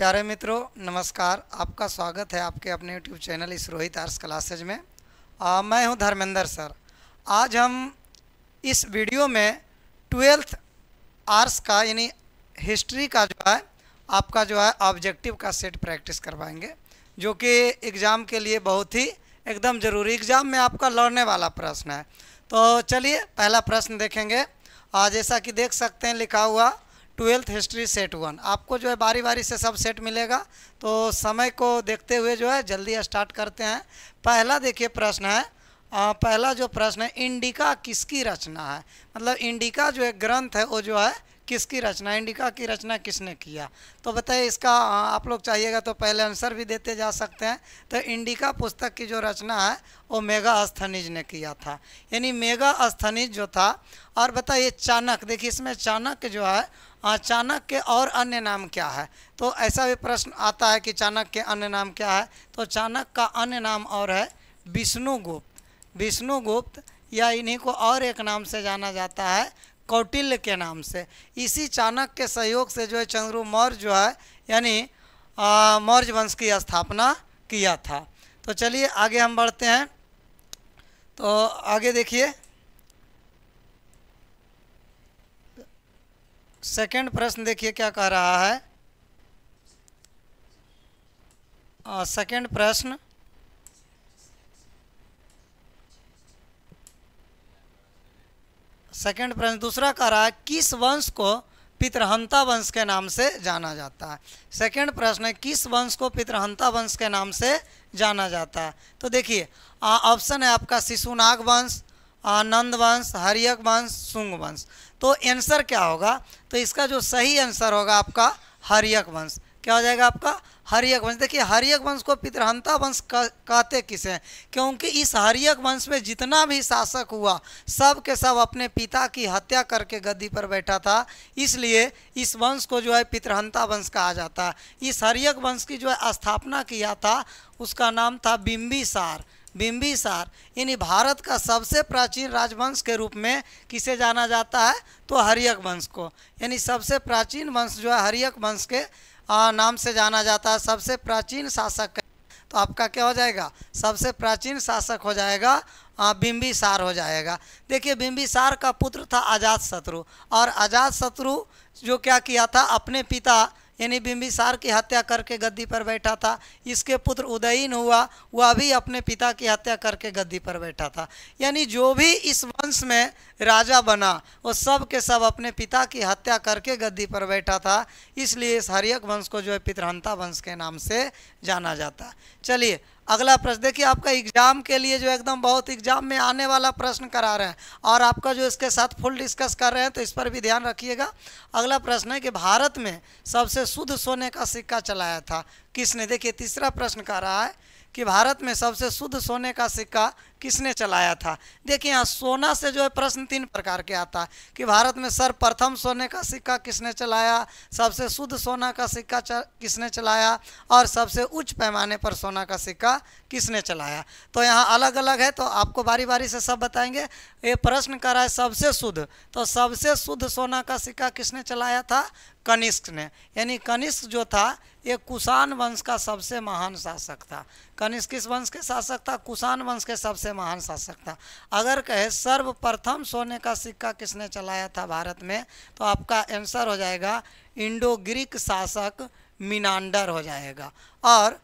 प्यारे मित्रों नमस्कार आपका स्वागत है आपके अपने यूट्यूब चैनल इस रोहित आर्स क्लासेज में आ, मैं हूं धर्मेंद्र सर आज हम इस वीडियो में ट्वेल्थ आर्ट्स का यानी हिस्ट्री का जो है आपका जो है ऑब्जेक्टिव का सेट प्रैक्टिस करवाएंगे जो कि एग्ज़ाम के लिए बहुत ही एकदम ज़रूरी एग्ज़ाम में आपका लड़ने वाला प्रश्न है तो चलिए पहला प्रश्न देखेंगे आज जैसा कि देख सकते हैं लिखा हुआ ट्वेल्थ हिस्ट्री सेट वन आपको जो है बारी बारी से सब सेट मिलेगा तो समय को देखते हुए जो है जल्दी स्टार्ट करते हैं पहला देखिए प्रश्न है आ, पहला जो प्रश्न है इंडिका किसकी रचना है मतलब इंडिका जो एक ग्रंथ है वो जो है किसकी रचना इंडिका की रचना किसने किया तो बताइए इसका आप लोग चाहिएगा तो पहले आंसर भी देते जा सकते हैं तो इंडिका पुस्तक की जो रचना है वो मेगा अस्थनिज ने किया था यानी मेगा अस्थनिज जो था और बताइए चाणक देखिए इसमें चाणक्य जो है चाणक के और अन्य नाम क्या है तो ऐसा भी प्रश्न आता है कि चाणक के अन्य नाम क्या है तो चाणक का अन्य नाम और है विष्णुगुप्त विष्णुगुप्त या इन्हीं को और एक नाम से जाना जाता है कौटिल्य के नाम से इसी चाणक्य के सहयोग से जो है चंद्रु मौर्य जो है यानी मौर्य वंश की स्थापना किया था तो चलिए आगे हम बढ़ते हैं तो आगे देखिए सेकंड प्रश्न देखिए क्या कह रहा है सेकंड प्रश्न सेकंड प्रश्न दूसरा कह रहा है किस वंश को पितृहंता वंश के नाम से जाना जाता है सेकंड प्रश्न है किस वंश को पितृहंता वंश के नाम से जाना जाता है तो देखिए ऑप्शन है आपका शिशुनाग वंश आनंद वंश हरियक वंश शुंग वंश तो आंसर क्या होगा तो इसका जो सही आंसर होगा आपका हरियक वंश क्या हो जाएगा आपका हरियक वंश देखिए हरियक वंश को पितरहंता वंश कहते किसे क्योंकि इस हरियक वंश में जितना भी शासक हुआ सब के सब अपने पिता की हत्या करके गद्दी पर बैठा था इसलिए इस वंश को जो है पितृहंता वंश कहा जाता है इस हरियक वंश की जो है स्थापना किया था उसका नाम था बिम्बिसार बिम्बिसार यानी भारत का सबसे प्राचीन राजवंश के रूप में किसे जाना जाता है तो हरियक वंश को यानी सबसे प्राचीन वंश जो है हरियक वंश के नाम से जाना जाता है सबसे प्राचीन शासक तो आपका क्या हो जाएगा सबसे प्राचीन शासक हो जाएगा बिम्बिसार हो जाएगा देखिए बिम्बिसार का पुत्र था अजात शत्रु और अजात शत्रु जो क्या किया था अपने पिता यानी बिम्बिसार की हत्या करके गद्दी पर बैठा था इसके पुत्र उदयीन हुआ वह भी अपने पिता की हत्या करके गद्दी पर बैठा था यानी जो भी इस वंश में राजा बना वो सब के सब अपने पिता की हत्या करके गद्दी पर बैठा था इसलिए इस हरियक वंश को जो है पितरहंता वंश के नाम से जाना जाता चलिए अगला प्रश्न देखिए आपका एग्जाम के लिए जो एकदम बहुत एग्जाम में आने वाला प्रश्न करा रहे हैं और आपका जो इसके साथ फुल डिस्कस कर रहे हैं तो इस पर भी ध्यान रखिएगा अगला प्रश्न है कि भारत में सबसे शुद्ध सोने का सिक्का चलाया था किसने देखिए तीसरा प्रश्न कह रहा है कि भारत में सबसे शुद्ध सोने का सिक्का किसने चलाया था देखिए यहाँ सोना से जो है प्रश्न तीन प्रकार के आता है कि भारत में सर्वप्रथम सोने का सिक्का किसने चलाया सबसे शुद्ध सोना का सिक्का चल, किसने चलाया और सबसे उच्च पैमाने पर सोना का सिक्का किसने चलाया तो यहाँ अलग अलग है तो आपको बारी बारी से सब बताएंगे ये प्रश्न रहा है सबसे शुद्ध तो सबसे शुद्ध सोना का सिक्का किसने चलाया था कनिष्क ने यानी कनिष्क जो था ये कुषाण वंश का सबसे महान शासक था कनिष्क किस वंश के शासक था कुषाण वंश के सबसे महान शासक था अगर कहे सर्वप्रथम सोने का सिक्का किसने चलाया था भारत में तो आपका आंसर हो जाएगा इंडो ग्रीक शासक मिनांडर हो जाएगा और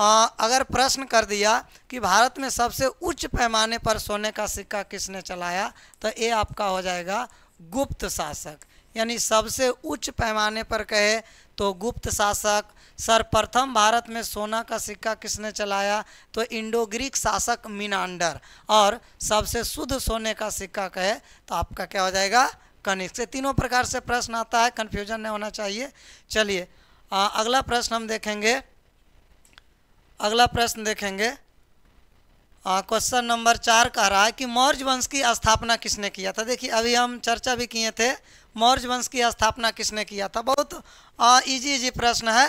आ, अगर प्रश्न कर दिया कि भारत में सबसे उच्च पैमाने पर सोने का सिक्का किसने चलाया तो ये आपका हो जाएगा गुप्त शासक यानी सबसे उच्च पैमाने पर कहे तो गुप्त शासक सर्वप्रथम भारत में सोना का सिक्का किसने चलाया तो इंडो ग्रीक शासक मिनांडर और सबसे शुद्ध सोने का सिक्का कहे तो आपका क्या हो जाएगा कनिष्क से तीनों प्रकार से प्रश्न आता है कन्फ्यूजन नहीं होना चाहिए चलिए अगला प्रश्न हम देखेंगे अगला प्रश्न देखेंगे क्वेश्चन नंबर चार कह रहा है कि मौर्य वंश की स्थापना किसने किया था देखिए अभी हम चर्चा भी किए थे मौर्य वंश की स्थापना किसने किया था बहुत इजी इजी प्रश्न है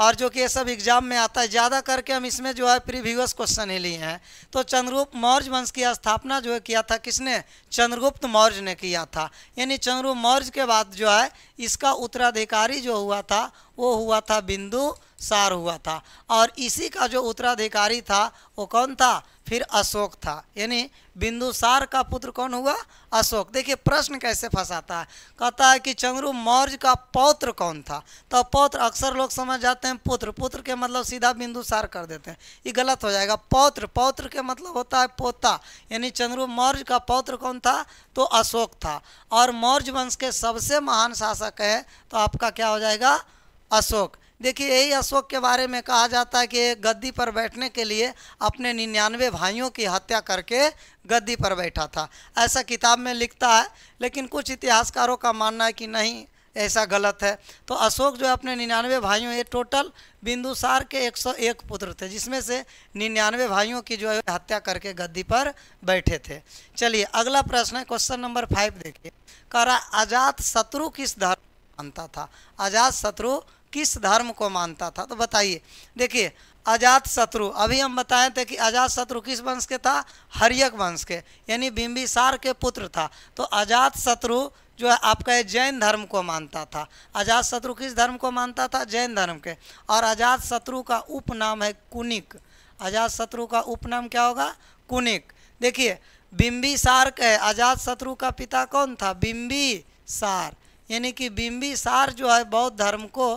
और जो कि ये सब एग्जाम में आता है ज़्यादा करके हम इसमें जो है प्रीवियस क्वेश्चन ही लिए हैं तो चंद्रगुप्त मौर्य वंश की स्थापना जो है किया था किसने चंद्रगुप्त मौर्य ने किया था यानी चंद्रगुप्त मौर्य के बाद जो है इसका उत्तराधिकारी जो हुआ था वो हुआ था बिंदु सार हुआ था और इसी का जो उत्तराधिकारी था वो कौन था फिर अशोक था यानी बिंदुसार का पुत्र कौन हुआ अशोक देखिए प्रश्न कैसे फंसाता है कहता है कि चंद्रु मौर्य का पौत्र कौन था तो पौत्र अक्सर लोग समझ जाते हैं पुत्र पुत्र के मतलब सीधा बिंदुसार कर देते हैं ये गलत हो जाएगा पौत्र पौत्र के मतलब होता है पोता यानी चंद्रू मौर्य का पौत्र कौन था तो अशोक था और मौर्य वंश के सबसे महान शासक है तो आपका क्या हो जाएगा अशोक देखिए यही अशोक के बारे में कहा जाता है कि गद्दी पर बैठने के लिए अपने निन्यानवे भाइयों की हत्या करके गद्दी पर बैठा था ऐसा किताब में लिखता है लेकिन कुछ इतिहासकारों का मानना है कि नहीं ऐसा गलत है तो अशोक जो है अपने निन्यानवे भाइयों ये टोटल बिंदुसार के एक सौ एक पुत्र थे जिसमें से निन्यानवे भाइयों की जो है हत्या करके गद्दी पर बैठे थे चलिए अगला प्रश्न है क्वेश्चन नंबर फाइव देखिए कह रहा आजाद शत्रु किस धर्म मानता था आजाद शत्रु किस धर्म को मानता था तो बताइए देखिए अजात शत्रु अभी हम बताए थे कि अजात शत्रु किस वंश के था हरियक वंश के यानी बिंबिसार के पुत्र था तो अजात शत्रु जो है आपका जैन धर्म को मानता था अजात शत्रु किस धर्म को मानता था जैन धर्म के और अजात शत्रु का उपनाम है कुनिक अजात शत्रु का उपनाम क्या होगा कुनिक देखिए बिंबिसार के अजात शत्रु का पिता कौन था सार यानी कि बिंबिसार जो है बौद्ध धर्म को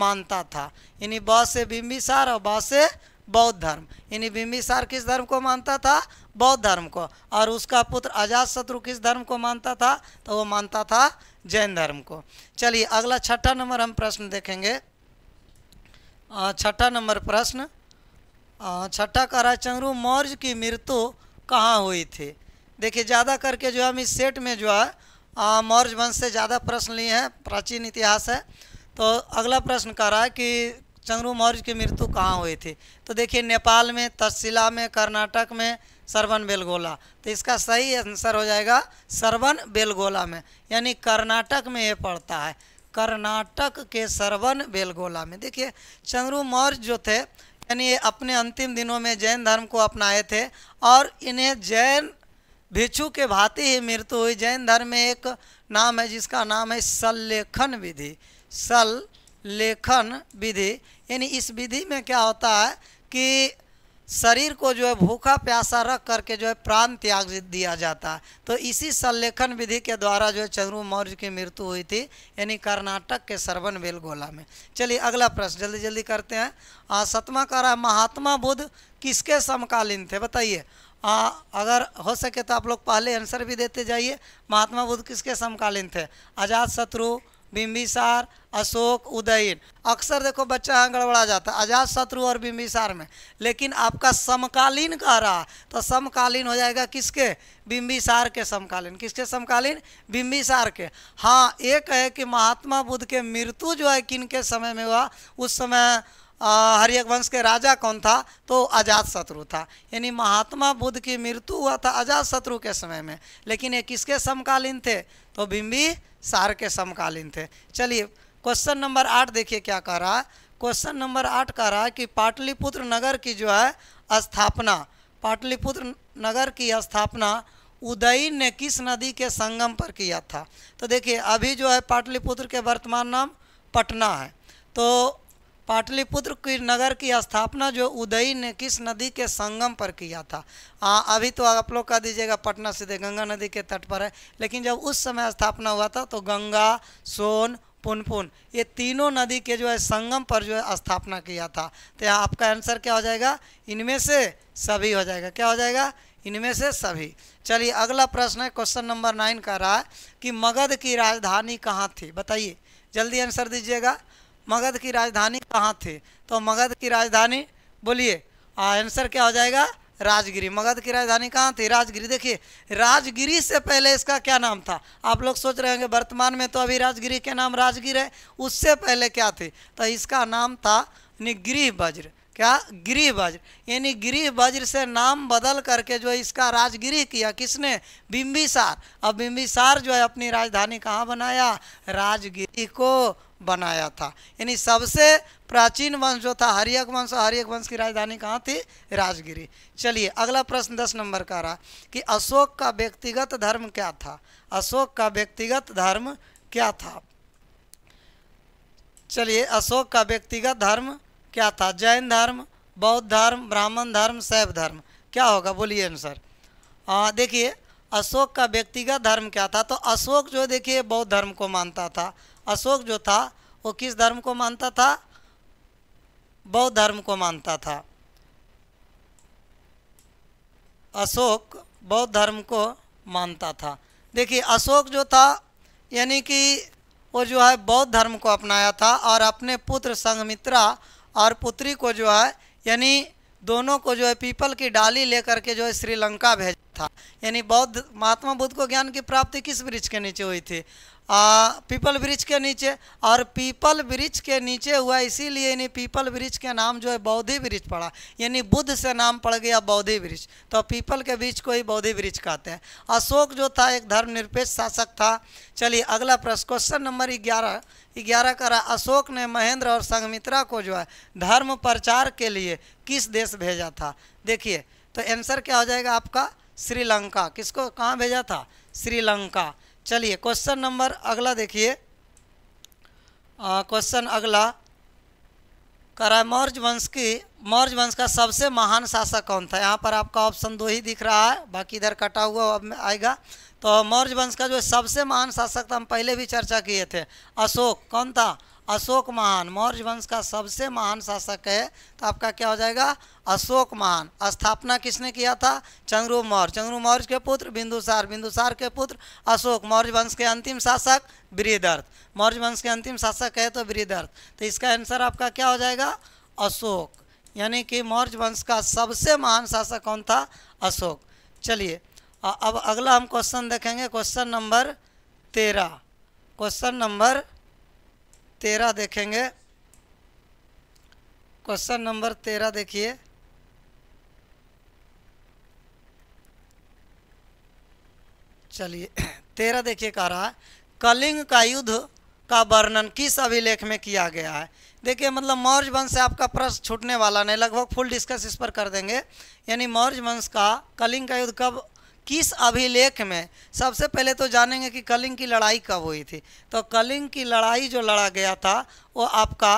मानता था यानी बौद्ध से बिम्बिसार और बौद्ध से बौद्ध धर्म यानी बिम्बिसार किस धर्म को मानता था बौद्ध धर्म को और उसका पुत्र अजात शत्रु किस धर्म को मानता था तो वो मानता था जैन धर्म को चलिए अगला छठा नंबर हम प्रश्न देखेंगे छठा नंबर प्रश्न छठा का रहा चंगरू मौर्य की मृत्यु कहाँ हुई थी देखिए ज़्यादा करके जो हम इस सेट में जो है मौर्य वंश से ज़्यादा प्रश्न लिए हैं प्राचीन इतिहास है तो अगला प्रश्न कह रहा है कि चंद्रू मौर्य की मृत्यु कहाँ हुई थी तो देखिए नेपाल में तहसीला में कर्नाटक में सरवन बेलगोला तो इसका सही आंसर हो जाएगा सरवन बेलगोला में यानी कर्नाटक में ये पड़ता है कर्नाटक के सरवन बेलगोला में देखिए चंद्रू मौर्य जो थे यानी ये अपने अंतिम दिनों में जैन धर्म को अपनाए थे और इन्हें जैन भिक्षु के भांति ही मृत्यु हुई जैन धर्म में एक नाम है जिसका नाम है सल्लेखन विधि सल लेखन विधि यानी इस विधि में क्या होता है कि शरीर को जो है भूखा प्यासा रख करके जो है प्राण त्याग दिया जाता है तो इसी संलेखन विधि के द्वारा जो है चंद्रु मौर्य की मृत्यु हुई थी यानी कर्नाटक के सरवन बेलगोला में चलिए अगला प्रश्न जल्दी जल्दी करते हैं सतमा कह रहा है महात्मा बुद्ध किसके समकालीन थे बताइए आ, अगर हो सके तो आप लोग पहले आंसर भी देते जाइए महात्मा बुद्ध किसके समकालीन थे आज़ाद शत्रु बिम्बिसार अशोक उदयन अक्सर देखो बच्चा यहाँ गड़बड़ा जाता है अजात शत्रु और बिम्बिसार में लेकिन आपका समकालीन कह रहा तो समकालीन हो जाएगा किसके बिम्बिसार के समकालीन किसके समकालीन बिम्बिसार के हाँ एक है कि महात्मा बुद्ध के मृत्यु जो है किन के समय में हुआ उस समय हरियक वंश के राजा कौन था तो अजात शत्रु था यानी महात्मा बुद्ध की मृत्यु हुआ था अजात शत्रु के समय में लेकिन ये किसके समकालीन थे तो बिम्बी सार के समकालीन थे चलिए क्वेश्चन नंबर आठ देखिए क्या कह रहा है क्वेश्चन नंबर आठ कह रहा है कि पाटलिपुत्र नगर की जो है स्थापना पाटलिपुत्र नगर की स्थापना उदयी ने किस नदी के संगम पर किया था तो देखिए अभी जो है पाटलिपुत्र के वर्तमान नाम पटना है तो पाटलिपुत्र की नगर की स्थापना जो उदयी ने किस नदी के संगम पर किया था आ, हाँ, अभी तो आप लोग कह दीजिएगा पटना सीधे गंगा नदी के तट पर है लेकिन जब उस समय स्थापना हुआ था तो गंगा सोन पुनपुन ये तीनों नदी के जो है संगम पर जो है स्थापना किया था तो यहाँ आपका आंसर क्या हो जाएगा इनमें से सभी हो जाएगा क्या हो जाएगा इनमें से सभी चलिए अगला प्रश्न है क्वेश्चन नंबर नाइन का रहा है कि मगध की राजधानी कहाँ थी बताइए जल्दी आंसर दीजिएगा मगध की राजधानी कहाँ थी तो मगध की राजधानी बोलिए आंसर क्या हो जाएगा राजगिरी मगध की राजधानी कहाँ थी राजगिरी देखिए राजगिरी से पहले इसका क्या नाम था आप लोग सोच रहे होंगे वर्तमान में तो अभी राजगिरी के नाम राजगिर है उससे पहले क्या थी तो इसका नाम था निगृह वज्र क्या गिरी वज्र यानी गिरी वज्र से नाम बदल करके जो इसका राजगिरी किया किसने बिम्बिसार अब बिम्बिसार जो है अपनी राजधानी कहाँ बनाया राजगिरी को बनाया था यानी सबसे प्राचीन वंश जो था हरियक वंश और हरियक वंश की राजधानी कहाँ थी राजगिरी चलिए अगला प्रश्न दस नंबर का रहा कि अशोक का व्यक्तिगत धर्म क्या था अशोक का व्यक्तिगत धर्म क्या था चलिए अशोक का व्यक्तिगत धर्म क्या था जैन धर्म बौद्ध धर्म ब्राह्मण धर्म शैव धर्म क्या होगा बोलिए आंसर देखिए अशोक का व्यक्तिगत धर्म क्या था तो अशोक जो देखिए बौद्ध धर्म को मानता था अशोक जो था वो किस धर्म को मानता था बौद्ध धर्म को मानता था अशोक बौद्ध धर्म को मानता था देखिए अशोक जो था यानी कि वो जो है बौद्ध धर्म को अपनाया था और अपने पुत्र संघमित्रा और पुत्री को जो है यानी दोनों को जो है पीपल की डाली लेकर के जो है श्रीलंका भेजा था यानी बौद्ध महात्मा बुद्ध को ज्ञान की प्राप्ति किस वृक्ष के नीचे हुई थी आ, पीपल वृक्ष के नीचे और पीपल वृक्ष के नीचे हुआ इसीलिए यानी पीपल वृक्ष के नाम जो है बौद्धि वृक्ष पड़ा यानी बुद्ध से नाम पड़ गया बौद्धि वृक्ष तो पीपल के बीच को ही बौद्धि वृक्ष कहते हैं अशोक जो था एक धर्मनिरपेक्ष शासक था चलिए अगला प्रश्न क्वेश्चन नंबर ग्यारह ग्यारह रहा अशोक ने महेंद्र और संगमित्रा को जो है धर्म प्रचार के लिए किस देश भेजा था देखिए तो आंसर क्या हो जाएगा आपका श्रीलंका किसको कहाँ भेजा था श्रीलंका चलिए क्वेश्चन नंबर अगला देखिए क्वेश्चन अगला कराए मौर्य वंश की मौर्य वंश का सबसे महान शासक कौन था यहाँ पर आपका ऑप्शन दो ही दिख रहा है बाकी इधर कटा हुआ अब आएगा तो मौर्य वंश का जो सबसे महान शासक था हम पहले भी चर्चा किए थे अशोक कौन था अशोक महान मौर्य वंश का सबसे महान शासक है तो आपका क्या हो जाएगा अशोक महान स्थापना किसने किया था चंद्रू मौर्य चंद्रू मौर्य के पुत्र बिंदुसार बिंदुसार के पुत्र अशोक मौर्य वंश के अंतिम शासक ब्रीदर्थ मौर्य वंश के अंतिम शासक है तो ब्रीदर्थ तो इसका आंसर आपका क्या हो जाएगा अशोक यानी कि मौर्य वंश का सबसे महान शासक कौन था अशोक चलिए अब अगला हम क्वेश्चन देखेंगे क्वेश्चन नंबर तेरह क्वेश्चन नंबर तेरह देखेंगे क्वेश्चन नंबर तेरह देखिए चलिए तेरह देखिए कह रहा है कलिंग का युद्ध का वर्णन किस अभिलेख में किया गया है देखिए मतलब मौर्य वंश से आपका प्रश्न छूटने वाला नहीं लगभग फुल डिस्कस इस पर कर देंगे यानी मौर्य वंश का कलिंग का युद्ध कब किस अभिलेख में सबसे पहले तो जानेंगे कि कलिंग की लड़ाई कब हुई थी तो कलिंग की लड़ाई जो लड़ा गया था वो आपका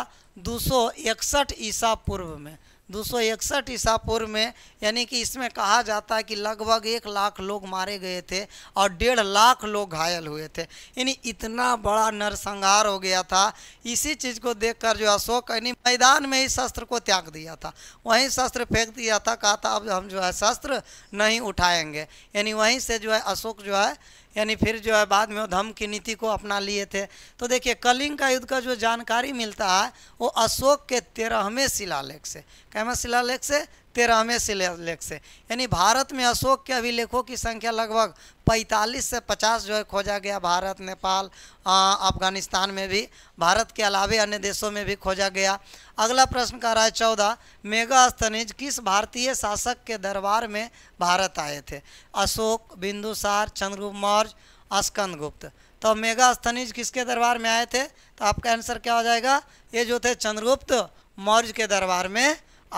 दो सौ इकसठ ईसा पूर्व में दो सौ इकसठ ईसा पूर्व में यानी कि इसमें कहा जाता है कि लगभग एक लाख लोग मारे गए थे और डेढ़ लाख लोग घायल हुए थे यानी इतना बड़ा नरसंहार हो गया था इसी चीज़ को देखकर जो अशोक यानी मैदान में ही शस्त्र को त्याग दिया था वहीं शस्त्र फेंक दिया था कहा था अब हम जो है शस्त्र नहीं उठाएंगे यानी वहीं से जो है अशोक जो है यानी फिर जो है बाद में वो धम की नीति को अपना लिए थे तो देखिए कलिंग का युद्ध का जो जानकारी मिलता है वो अशोक के तेरहवें शिलालेख से कैमा शिलालेख से तेरहवें लेख से यानी भारत में अशोक के अभिलेखों की संख्या लगभग 45 से 50 जो है खोजा गया भारत नेपाल अफगानिस्तान में भी भारत के अलावे अन्य देशों में भी खोजा गया अगला प्रश्न का रहा है चौदह मेगा स्तनिज किस भारतीय शासक के दरबार में भारत आए थे अशोक बिंदुसार चंद्रगुप्त मौर्य गुप्त तो मेगा स्तनिज किसके दरबार में आए थे तो आपका आंसर क्या हो जाएगा ये जो थे चंद्रगुप्त मौर्य के दरबार में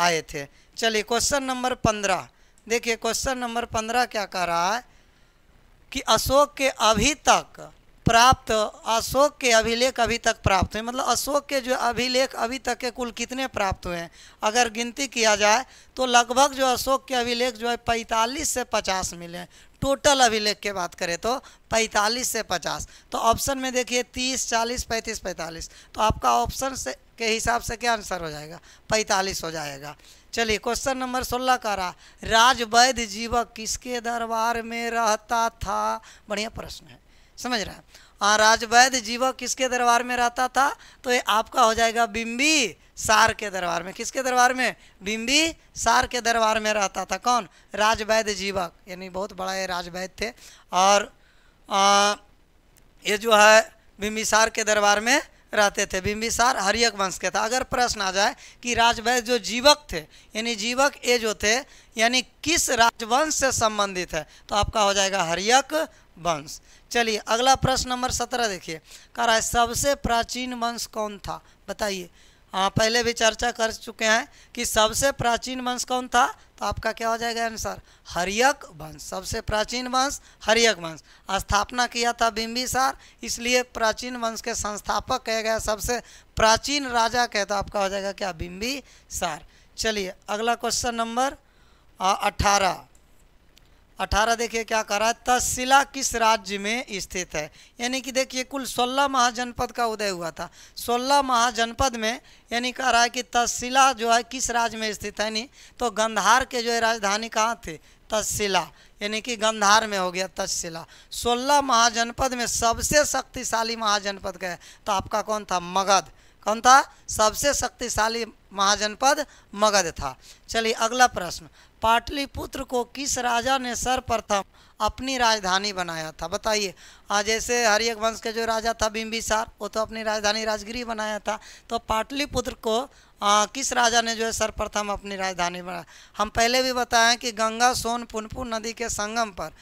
आए थे चलिए क्वेश्चन नंबर पंद्रह देखिए क्वेश्चन नंबर पंद्रह क्या कह रहा है कि अशोक के अभी तक प्राप्त अशोक के अभिलेख अभी तक प्राप्त हुए मतलब अशोक के जो अभिलेख अभी तक के कुल कितने प्राप्त हुए हैं अगर गिनती किया जाए तो लगभग जो अशोक के अभिलेख जो है पैंतालीस से पचास मिले हैं टोटल अभिलेख के बात करें तो पैंतालीस से पचास तो ऑप्शन में देखिए तीस चालीस पैंतीस पैंतालीस तो आपका ऑप्शन से के हिसाब से क्या आंसर हो जाएगा पैंतालीस हो जाएगा चलिए क्वेश्चन नंबर सोलह का रहा राजवैध जीवक किसके दरबार में रहता था बढ़िया प्रश्न है समझ रहे हैं हाँ, राजवैध जीवक किसके दरबार में रहता था तो ये आपका हो जाएगा बिंबी सार के दरबार में किसके दरबार में बिंबी सार के दरबार में रहता था कौन राजवैद्य जीवक यानी बहुत बड़ा ये राजवैद्य थे और आ, ये जो है सार के दरबार में रहते थे बिम्बिसार हरियक वंश के था अगर प्रश्न आ जाए कि राजवैद्य जो जीवक थे यानी जीवक ये जो थे यानी किस राजवंश से संबंधित है तो आपका हो जाएगा हरियक वंश चलिए अगला प्रश्न नंबर सत्रह देखिए कह रहा है सबसे प्राचीन वंश कौन था बताइए आ, हाँ, पहले भी चर्चा कर चुके हैं कि सबसे प्राचीन वंश कौन था तो आपका क्या हो जाएगा आंसर हरियक वंश सबसे प्राचीन वंश हरियक वंश स्थापना किया था बिम्बिसार इसलिए प्राचीन वंश के संस्थापक कहे गया सबसे प्राचीन राजा कहे तो आपका हो जाएगा क्या बिम्बिसार चलिए अगला क्वेश्चन नंबर अठारह अठारह देखिए क्या कर रहा है तहसीला किस राज्य में स्थित है यानी कि देखिए कुल सोलह महाजनपद का उदय हुआ था सोलह महाजनपद में यानी कह रहा है कि तहसीला जो है किस राज्य में स्थित है नहीं तो गंधार के जो है राजधानी कहाँ थी तहसीला यानी कि गंधार में हो गया तहसीला सोलह महाजनपद में सबसे शक्तिशाली महाजनपद का तो आपका कौन था मगध कौन था सबसे शक्तिशाली महाजनपद मगध था चलिए अगला प्रश्न पाटलिपुत्र को किस राजा ने सर्वप्रथम अपनी राजधानी बनाया था बताइए जैसे हरियक वंश के जो राजा था बिम्बिसार वो तो अपनी राजधानी राजगिरी बनाया था तो पाटलिपुत्र को आ, किस राजा ने जो है सर्वप्रथम अपनी राजधानी बनाया हम पहले भी बताएं कि गंगा सोन पुनपुन नदी के संगम पर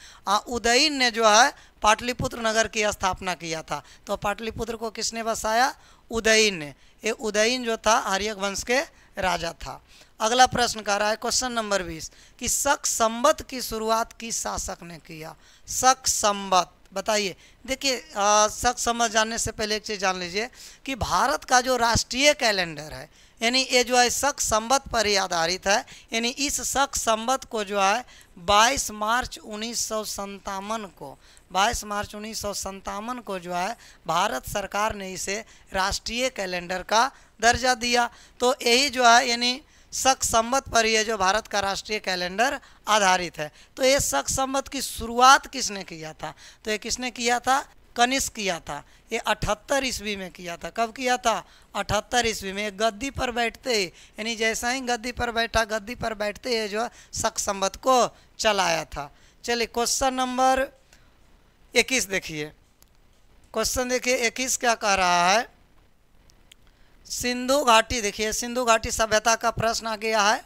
उदयन ने जो है पाटलिपुत्र नगर की स्थापना किया था तो पाटलिपुत्र को किसने बसाया उदयन ने ये उदयन जो था हरियक वंश के राजा था अगला प्रश्न कह रहा है क्वेश्चन नंबर बीस कि शक संबत की शुरुआत किस शासक ने किया शक संबत बताइए देखिए शक संबत जानने से पहले एक चीज़ जान लीजिए कि भारत का जो राष्ट्रीय कैलेंडर है यानी ये जो है शक संबत पर ही आधारित है यानी इस शक संबत को जो है 22 मार्च उन्नीस को 22 मार्च उन्नीस को जो है भारत सरकार ने इसे राष्ट्रीय कैलेंडर का दर्जा दिया तो यही जो है यानी सख संबत पर यह जो भारत का राष्ट्रीय कैलेंडर आधारित है तो ये सख संबत की शुरुआत किसने किया था तो ये किसने किया था कनिष्क किया था ये अठहत्तर ईस्वी में किया था कब किया था अठहत्तर ईस्वी में गद्दी पर बैठते ही यानी जैसा ही गद्दी पर बैठा गद्दी पर बैठते ही जो सख संबत को चलाया था चलिए क्वेश्चन नंबर इक्कीस देखिए क्वेश्चन देखिए इक्कीस क्या कह रहा है सिंधु घाटी देखिए सिंधु घाटी सभ्यता का प्रश्न आ गया है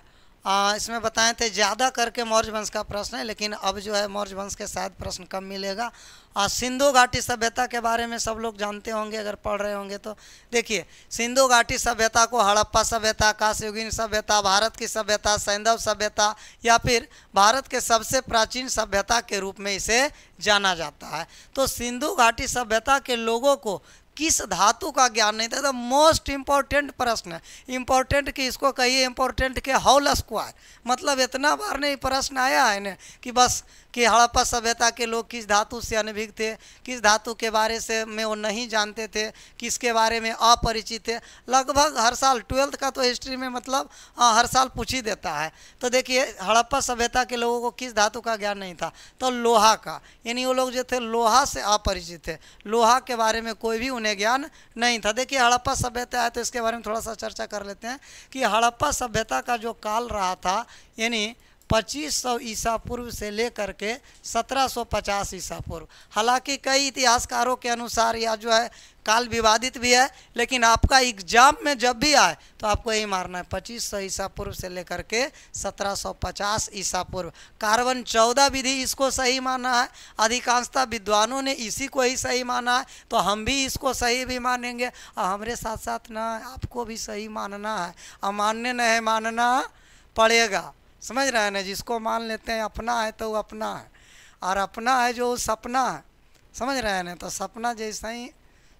आ, इसमें बताए थे ज़्यादा करके मौर्य वंश का प्रश्न है लेकिन अब जो है मौर्य वंश के शायद प्रश्न कम मिलेगा आ, सिंधु घाटी सभ्यता के बारे में सब लोग जानते होंगे अगर पढ़ रहे होंगे तो देखिए सिंधु घाटी सभ्यता को हड़प्पा सभ्यता काशयुगिन सभ्यता भारत की सभ्यता सैंधव सभ्यता या फिर भारत के सबसे प्राचीन सभ्यता के रूप में इसे जाना जाता है तो सिंधु घाटी सभ्यता के लोगों को किस धातु का ज्ञान नहीं था द मोस्ट इम्पोर्टेंट प्रश्न इम्पोर्टेंट कि इसको कहिए इम्पोर्टेंट के हाउल स्क्वायर मतलब इतना बार नहीं प्रश्न आया है ना कि बस कि हड़प्पा सभ्यता के लोग किस धातु से अनभिज्ञ थे किस धातु के बारे से में वो नहीं जानते थे किसके बारे में अपरिचित थे लगभग हर साल ट्वेल्थ का तो हिस्ट्री में मतलब आ, हर साल पूछ ही देता है तो देखिए हड़प्पा सभ्यता के लोगों को किस धातु का ज्ञान नहीं था तो लोहा का यानी वो लोग जो थे लोहा से अपरिचित थे लोहा के बारे में कोई भी उन्हें ज्ञान नहीं था देखिए हड़प्पा सभ्यता है तो इसके बारे में थोड़ा सा चर्चा कर लेते हैं कि हड़प्पा सभ्यता का जो काल रहा था यानी पच्चीस सौ ईसा पूर्व से लेकर के सत्रह सौ पचास ईसा पूर्व हालांकि कई इतिहासकारों के अनुसार यह जो है काल विवादित भी है लेकिन आपका एग्जाम में जब भी आए तो आपको यही मारना है पच्चीस सौ ईसा पूर्व से लेकर के सत्रह सौ पचास ईसा पूर्व कार्बन चौदह विधि इसको सही माना है अधिकांशता विद्वानों ने इसी को ही सही माना है तो हम भी इसको सही भी मानेंगे और हमारे साथ साथ ना आपको भी सही मानना है और मानने नहीं मानना पड़ेगा समझ रहे हैं ना जिसको मान लेते हैं अपना है तो वो अपना है और अपना है जो सपना है समझ रहे हैं ना तो सपना जैसा ही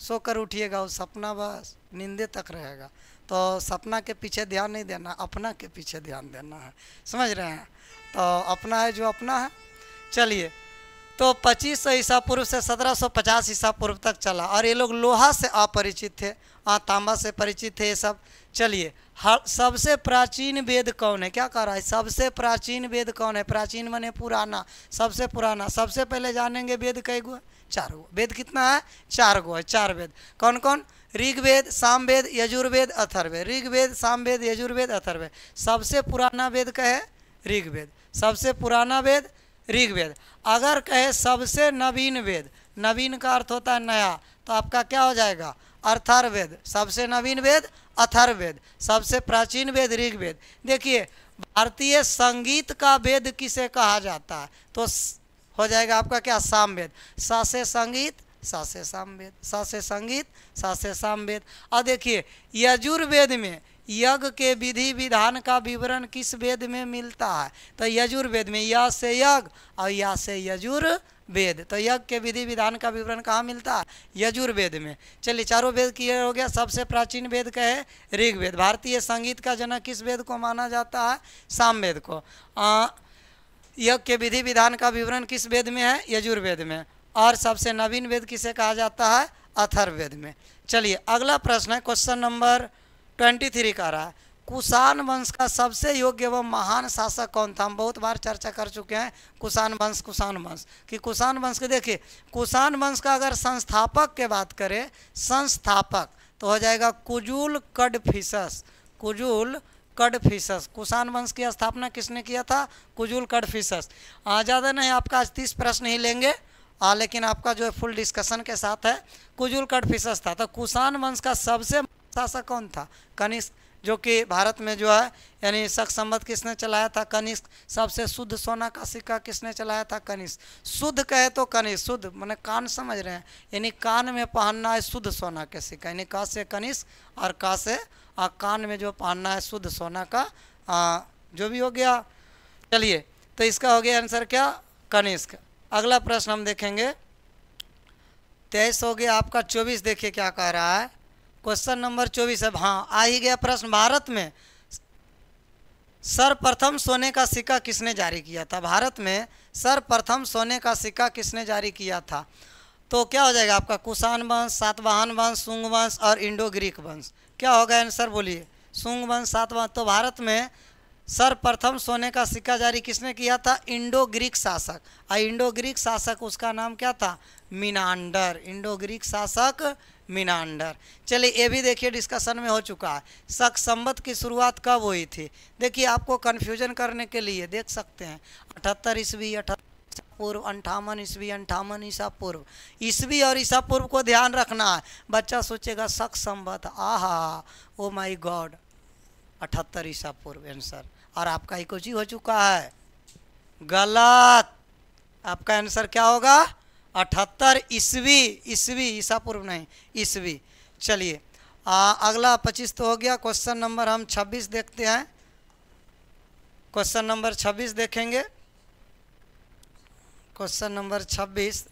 सोकर उठिएगा वो सपना बस नींदे तक रहेगा तो सपना के पीछे ध्यान नहीं देना अपना के पीछे ध्यान देना है समझ रहे हैं तो अपना है जो अपना है चलिए तो पच्चीस सौ ईसा पूर्व से सत्रह सौ पचास ईसा पूर्व तक चला और ये लोग लोहा से अपरिचित थे आ, तांबा से परिचित थे ये सब चलिए सबसे प्राचीन वेद कौन है क्या कह रहा है सबसे प्राचीन वेद कौन है प्राचीन मने पुराना सबसे पुराना सबसे पहले जानेंगे वेद कई गो चार गो वेद कितना है चार गो है चार वेद कौन कौन ऋग्वेद सामवेद यजुर्वेद अथर्वेद ऋग्वेद सामवेद यजुर्वेद अथर्वेद सबसे पुराना वेद कहे ऋग्वेद सबसे पुराना वेद ऋग्वेद अगर कहे सबसे नवीन वेद नवीन का अर्थ होता है नया तो आपका क्या हो जाएगा अर्थार्वेद सबसे नवीन वेद अथर्वेद सबसे प्राचीन वेद ऋग्वेद देखिए भारतीय संगीत का वेद किसे कहा जाता है तो हो जाएगा आपका क्या सामवेद सा से संगीत सा से सामवेद सा से संगीत सा से सामवेद और देखिए यजुर्वेद में यज्ञ के विधि विधान का विवरण किस वेद में मिलता है तो यजुर्वेद में या से यज्ञ और या से यजुर्वेद वेद तो यज्ञ के विधि विधान का विवरण कहाँ मिलता है यजुर्वेद में चलिए चारों वेद क्लियर हो गया सबसे प्राचीन वेद कहे ऋग्वेद भारतीय संगीत का जनक किस वेद को माना जाता है सामवेद को यज्ञ के विधि विधान का विवरण किस वेद में है यजुर्वेद में और सबसे नवीन वेद किसे कहा जाता है अथर्ववेद में चलिए अगला प्रश्न है क्वेश्चन नंबर ट्वेंटी थ्री का रहा है कुषाण वंश का सबसे योग्य एवं महान शासक कौन था हम बहुत बार चर्चा कर चुके हैं कुषाण वंश कुषाण वंश कि कुषाण वंश के देखिए कुषाण वंश का अगर संस्थापक के बात करें संस्थापक तो हो जाएगा फिशस कडफिसस कड कडफिसस कुषाण वंश की स्थापना किसने किया था कुजुल कडफिसस ज़्यादा नहीं आपका आज तीस प्रश्न ही लेंगे आ, लेकिन आपका जो है फुल डिस्कशन के साथ है कुजुल कटफिसस था तो कुषाण वंश का सबसे शासक कौन था कनिष्क जो कि भारत में जो है यानी शख संबत किसने चलाया था कनिष्क सबसे शुद्ध सोना का सिक्का किसने चलाया था कनिष्क शुद्ध कहे तो कनिष्क शुद्ध मैंने कान समझ रहे हैं यानी कान में पहनना है शुद्ध सोना का सिक्का यानी का से कनिष्क और का से और कान में जो पहनना है शुद्ध सोना का आ, जो भी हो गया चलिए तो इसका हो गया आंसर क्या कनिष्क अगला प्रश्न हम देखेंगे तेईस हो गया आपका चौबीस देखिए क्या कह रहा है क्वेश्चन नंबर चौबीस अब हाँ आ ही गया प्रश्न भारत में सर्वप्रथम सोने का सिक्का किसने जारी किया था भारत में सर्वप्रथम सोने का सिक्का किसने जारी किया था तो क्या हो जाएगा आपका कुषाण वंश सातवाहन वंश शुंग वंश और इंडो ग्रीक वंश क्या होगा आंसर बोलिए शुंग वंश सातवाहन तो भारत में सर्वप्रथम सोने का सिक्का जारी किसने किया था इंडो ग्रीक शासक और इंडो ग्रीक शासक उसका नाम क्या था मिनांडर इंडो ग्रीक शासक मीनांडर चलिए ये भी देखिए डिस्कशन में हो चुका है शक संबत की शुरुआत कब हुई थी देखिए आपको कन्फ्यूजन करने के लिए देख सकते हैं अठहत्तर ईस्वी अठहत्तर पूर्व अंठावन ईस्वी अंठावन ईसा पूर्व ईस्वी और ईसा पूर्व को ध्यान रखना है बच्चा सोचेगा शक संबत आहा ओ माई गॉड अठहत्तर ईसा पूर्व आंसर और आपका इकोजी हो चुका है गलत आपका आंसर क्या होगा अठहत्तर ईस्वी ईस्वी ईसा पूर्व नहीं ईस्वी चलिए अगला पच्चीस तो हो गया क्वेश्चन नंबर हम छब्बीस देखते हैं क्वेश्चन नंबर छब्बीस देखेंगे क्वेश्चन नंबर छब्बीस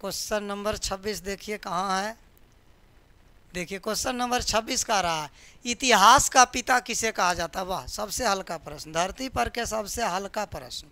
क्वेश्चन नंबर छब्बीस देखिए कहाँ है देखिए क्वेश्चन नंबर 26 का रहा इतिहास का पिता किसे कहा जाता है वाह सबसे हल्का प्रश्न धरती पर के सबसे हल्का प्रश्न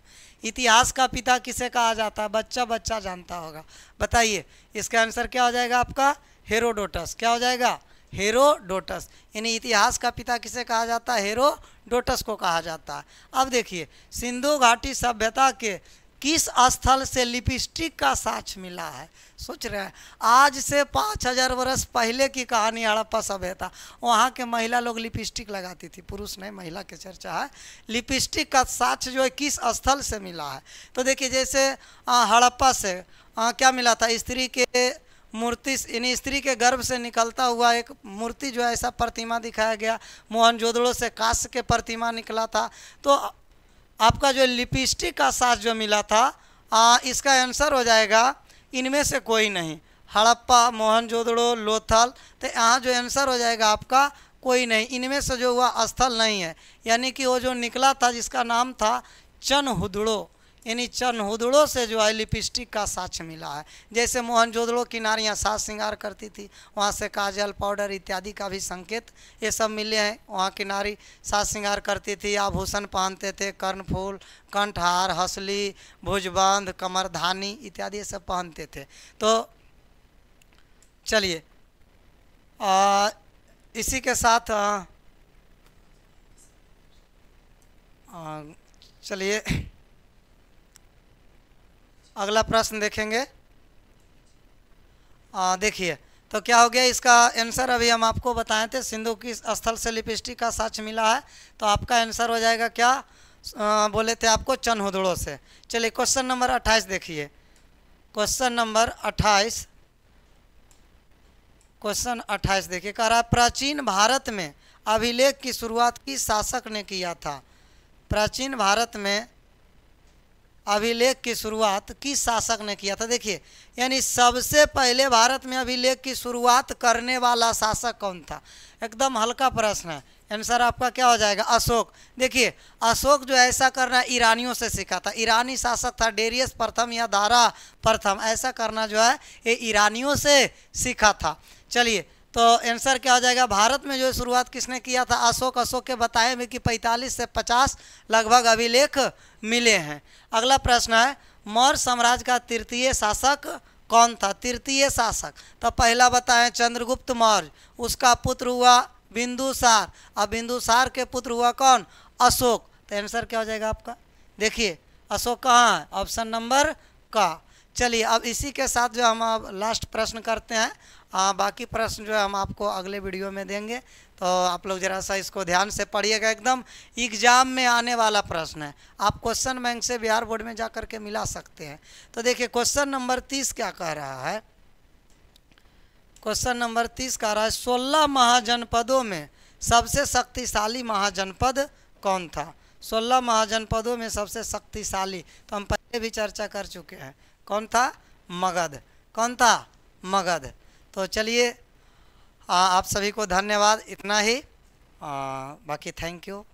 इतिहास का पिता किसे कहा जाता है बच्चा बच्चा जानता होगा बताइए इसका आंसर क्या हो जाएगा आपका हेरोडोटस क्या हो जाएगा हेरोडोटस यानी इतिहास का पिता किसे कहा जाता है हेरोडोटस को कहा जाता है अब देखिए सिंधु घाटी सभ्यता के किस स्थल से लिपस्टिक का साक्ष मिला है सोच रहे हैं आज से पाँच हजार वर्ष पहले की कहानी हड़प्पा सभ्यता वहाँ के महिला लोग लिपस्टिक लगाती थी पुरुष नहीं महिला के चर्चा है लिपस्टिक का साक्ष जो है किस स्थल से मिला है तो देखिए जैसे हड़प्पा से आ, क्या मिला था स्त्री के मूर्ति यानी स्त्री के गर्भ से निकलता हुआ एक मूर्ति जो है ऐसा प्रतिमा दिखाया गया मोहनजोदड़ो से कांस्य के प्रतिमा निकला था तो आपका जो लिपस्टिक का साथ जो मिला था आ, इसका आंसर हो जाएगा इनमें से कोई नहीं हड़प्पा मोहनजोदड़ो लोथल तो यहाँ जो आंसर हो जाएगा आपका कोई नहीं इनमें से जो हुआ स्थल नहीं है यानी कि वो जो निकला था जिसका नाम था चन हुदड़ो यानी चरण होदड़ों से जो है लिपस्टिक का साक्ष मिला है जैसे मोहनजोदड़ो की नारियाँ सास श्रृंगार करती थी वहाँ से काजल पाउडर इत्यादि का भी संकेत ये सब मिले हैं वहाँ किनारी सास श्रृंगार करती थी आभूषण पहनते थे कर्णफूल कंठहार हसली भुजबंध कमरधानी इत्यादि ये सब पहनते थे तो चलिए इसी के साथ आ, आ, चलिए अगला प्रश्न देखेंगे देखिए तो क्या हो गया इसका आंसर अभी हम आपको बताए थे सिंधु की स्थल से लिपिस्टिक का साक्ष मिला है तो आपका आंसर हो जाएगा क्या आ, बोले थे आपको चन्हुदड़ों से चलिए क्वेश्चन नंबर अट्ठाईस देखिए क्वेश्चन नंबर अट्ठाईस क्वेश्चन अट्ठाईस देखिए कह रहा प्राचीन भारत में अभिलेख की शुरुआत किस शासक ने किया था प्राचीन भारत में अभिलेख की शुरुआत किस शासक ने किया था देखिए यानी सबसे पहले भारत में अभिलेख की शुरुआत करने वाला शासक कौन था एकदम हल्का प्रश्न है आंसर आपका क्या हो जाएगा अशोक देखिए अशोक जो ऐसा करना ईरानियों से सीखा था ईरानी शासक था डेरियस प्रथम या दारा प्रथम ऐसा करना जो है ये ईरानियों से सीखा था चलिए तो आंसर क्या हो जाएगा भारत में जो शुरुआत किसने किया था अशोक अशोक के बताए में कि 45 से 50 लगभग अभिलेख मिले हैं अगला प्रश्न है मौर्य साम्राज्य का तृतीय शासक कौन था तृतीय शासक तो पहला बताएं चंद्रगुप्त मौर्य उसका पुत्र हुआ बिंदुसार अब बिंदुसार के पुत्र हुआ कौन अशोक तो आंसर क्या हो जाएगा आपका देखिए अशोक कहाँ है ऑप्शन नंबर का चलिए अब इसी के साथ जो हम अब लास्ट प्रश्न करते हैं आ, बाकी प्रश्न जो है हम आपको अगले वीडियो में देंगे तो आप लोग ज़रा सा इसको ध्यान से पढ़िएगा एकदम एग्ज़ाम में आने वाला प्रश्न है आप क्वेश्चन बैंक से बिहार बोर्ड में जा कर के मिला सकते हैं तो देखिए क्वेश्चन नंबर तीस क्या कह रहा है क्वेश्चन नंबर तीस कह रहा है सोलह महाजनपदों में सबसे शक्तिशाली महाजनपद कौन था सोलह महाजनपदों में सबसे शक्तिशाली तो हम पहले भी चर्चा कर चुके हैं कौन था मगध कौन था मगध तो चलिए आप सभी को धन्यवाद इतना ही आ, बाकी थैंक यू